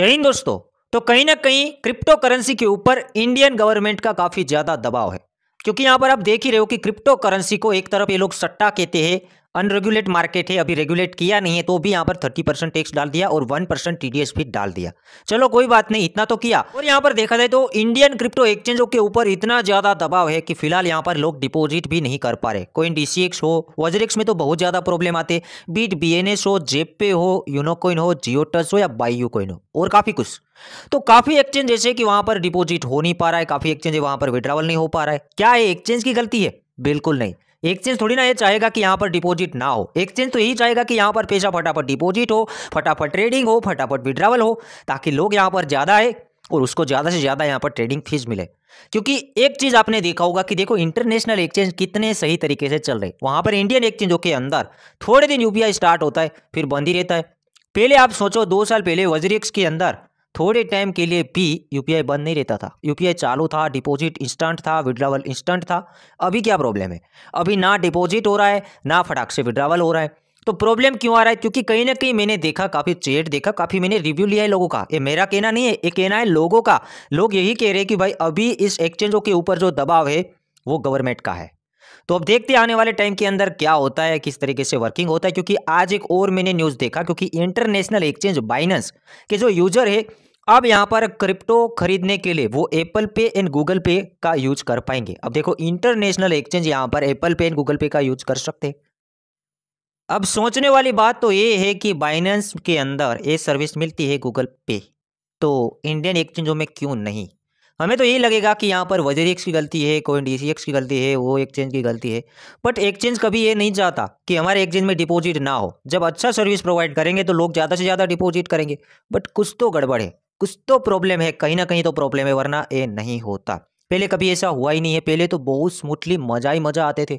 जय हिंद दोस्तों तो कहीं ना कहीं क्रिप्टो करेंसी के ऊपर इंडियन गवर्नमेंट का काफ़ी ज़्यादा दबाव है क्योंकि यहां पर आप देख ही रहे हो कि क्रिप्टो करेंसी को एक तरफ ये लोग सट्टा कहते हैं अनरेगुलेट मार्केट है अभी रेगुलेट किया नहीं है तो भी यहाँ पर थर्टी परसेंट टैक्स डाल दिया और वन परसेंट टीडीएस भी डाल दिया चलो कोई बात नहीं इतना तो किया और यहाँ पर देखा जाए तो इंडियन क्रिप्टो एक्सचेंजों के ऊपर इतना ज्यादा दबाव है कि फिलहाल यहाँ पर लोग डिपोजिट भी नहीं कर पा रहे कोइन डीसीएक्स हो वजरेक्स में तो बहुत ज्यादा प्रॉब्लम आते बीट एस हो जेपे हो यूनोकॉइन हो जियोटस हो या बाईयू कॉइन हो और काफी कुछ तो काफी एक्सचेंज जैसे कि वहां पर डिपोजिट हो नहीं पा रहा है काफी एक्सचेंज वहां पर विड्रावल नहीं हो पा रहा है क्या है एक्सचेंज की गलती है बिल्कुल नहीं एक्सचेंज थोड़ी ना ये चाहेगा कि यहाँ पर डिपॉजिट ना हो एक्सचेंज तो यही चाहेगा कि यहाँ पर पैसा फटाफट डिपॉजिट हो फटाफट ट्रेडिंग हो फटाफट विड्रावल हो ताकि लोग यहाँ पर ज़्यादा आए और उसको ज़्यादा से ज़्यादा यहाँ पर ट्रेडिंग फीस मिले क्योंकि एक चीज़ आपने देखा होगा कि देखो इंटरनेशनल एक्सचेंज कितने सही तरीके से चल रहे वहाँ पर इंडियन एक्सचेंजों के अंदर थोड़े दिन यूपीआई स्टार्ट होता है फिर बंद ही रहता है पहले आप सोचो दो साल पहले वजरिक्स के अंदर थोड़े टाइम के लिए भी यूपीआई बंद नहीं रहता था यूपीआई चालू था डिपॉजिट इंस्टेंट था विड्रावल इंस्टेंट था अभी क्या प्रॉब्लम है अभी ना डिपॉजिट हो रहा है ना फटाक से विड्रावल हो रहा है तो प्रॉब्लम क्यों आ रहा है क्योंकि कहीं ना कहीं मैंने देखा काफ़ी चेट देखा काफ़ी मैंने रिव्यू लिया है लोगों का ये मेरा कहना नहीं है ये कहना है लोगों का लोग यही कह रहे हैं कि भाई अभी इस एक्सचेंजों के ऊपर जो दबाव है वो गवर्नमेंट का है तो अब देखते आने वाले टाइम के अंदर क्या होता है किस तरीके से वर्किंग होता है क्योंकि आज एक और मैंने न्यूज़ देखा क्योंकि इंटरनेशनल एक्सचेंज बाइनेंस के जो यूज़र है अब यहां पर क्रिप्टो खरीदने के लिए वो एप्पल पे एंड गूगल पे का यूज कर पाएंगे अब देखो इंटरनेशनल एक्सचेंज यहां पर एप्पल पे एंड गूगल पे का यूज कर सकते अब सोचने वाली बात तो ये है कि बाइनेंस के अंदर ये सर्विस मिलती है गूगल पे तो इंडियन एक्सचेंजों में क्यों नहीं हमें तो यही लगेगा कि यहाँ पर एक्स की गलती है कोई डी की गलती है वो एक्सचेंज की गलती है बट एक्सचेंज कभी ये नहीं चाहता कि हमारे एक्सचेंज में डिपॉजिट ना हो जब अच्छा सर्विस प्रोवाइड करेंगे तो लोग ज़्यादा से ज़्यादा डिपॉजिट करेंगे बट कुछ तो गड़बड़ है कुछ तो प्रॉब्लम है कहीं ना कहीं तो प्रॉब्लम है वरना ये नहीं होता पहले कभी ऐसा हुआ ही नहीं है पहले तो बहुत स्मूथली मजा ही मजा आते थे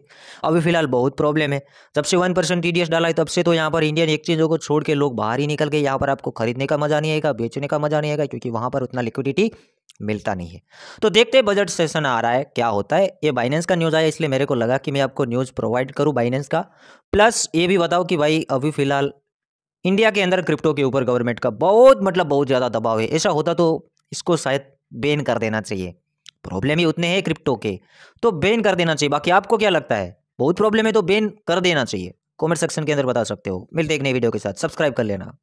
अभी फिलहाल बहुत प्रॉब्लम है जब से वन परसेंट टी डाला है तब से तो यहाँ पर इंडियन एक्सचेंजों को छोड़ के लोग बाहर ही निकल गए यहाँ पर आपको खरीदने का मजा नहीं आएगा बेचने का मजा नहीं आएगा क्योंकि वहाँ पर उतना लिक्विडिटी मिलता नहीं है तो देखते हैं बजट सेशन आ रहा है क्या होता है ये बाइनेंस का न्यूज़ आया इसलिए मेरे को लगा कि मैं आपको न्यूज़ प्रोवाइड करूँ बाइनेंस का प्लस ये भी बताओ कि भाई अभी फिलहाल इंडिया के अंदर क्रिप्टो के ऊपर गवर्नमेंट का बहुत मतलब बहुत ज़्यादा दबाव है ऐसा होता तो इसको शायद बैन कर देना चाहिए प्रॉब्लम ही उतने हैं क्रिप्टो के तो बेन कर देना चाहिए बाकी आपको क्या लगता है बहुत प्रॉब्लम है तो बेन कर देना चाहिए कमेंट सेक्शन के अंदर बता सकते हो मिलते एक नई वीडियो के साथ सब्सक्राइब कर लेना